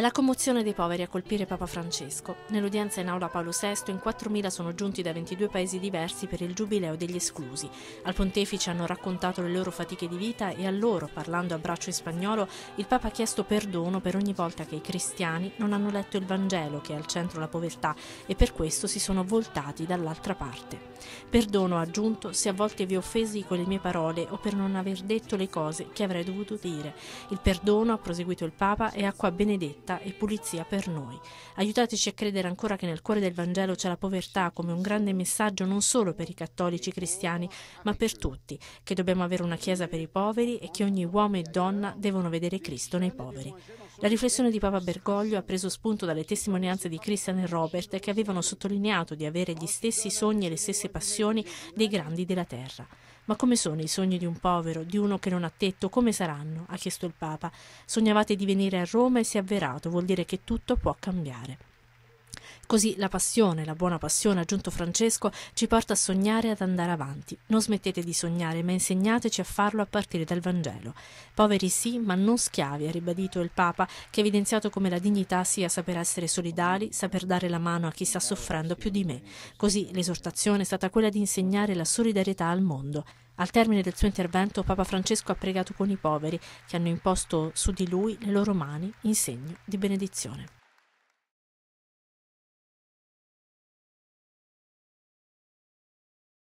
È la commozione dei poveri a colpire Papa Francesco. Nell'udienza in aula Paolo VI in 4.000 sono giunti da 22 paesi diversi per il giubileo degli esclusi. Al pontefice hanno raccontato le loro fatiche di vita e a loro, parlando a braccio in spagnolo, il Papa ha chiesto perdono per ogni volta che i cristiani non hanno letto il Vangelo che è al centro la povertà e per questo si sono voltati dall'altra parte. Perdono, ha aggiunto, se a volte vi offesi con le mie parole o per non aver detto le cose che avrei dovuto dire. Il perdono, ha proseguito il Papa, è acqua benedetta libertà e pulizia per noi. Aiutateci a credere ancora che nel cuore del Vangelo c'è la povertà come un grande messaggio non solo per i cattolici cristiani, ma per tutti, che dobbiamo avere una Chiesa per i poveri e che ogni uomo e donna devono vedere Cristo nei poveri. La riflessione di Papa Bergoglio ha preso spunto dalle testimonianze di Christian e Robert che avevano sottolineato di avere gli stessi sogni e le stesse passioni dei grandi della terra. Ma come sono i sogni di un povero, di uno che non ha tetto, come saranno? ha chiesto il Papa. Sognavate di venire a Roma e si è avverato, vuol dire che tutto può cambiare. Così la passione, la buona passione, ha aggiunto Francesco, ci porta a sognare e ad andare avanti. Non smettete di sognare, ma insegnateci a farlo a partire dal Vangelo. Poveri sì, ma non schiavi, ha ribadito il Papa, che ha evidenziato come la dignità sia saper essere solidali, saper dare la mano a chi sta soffrendo più di me. Così l'esortazione è stata quella di insegnare la solidarietà al mondo. Al termine del suo intervento Papa Francesco ha pregato con i poveri che hanno imposto su di lui le loro mani in segno di benedizione.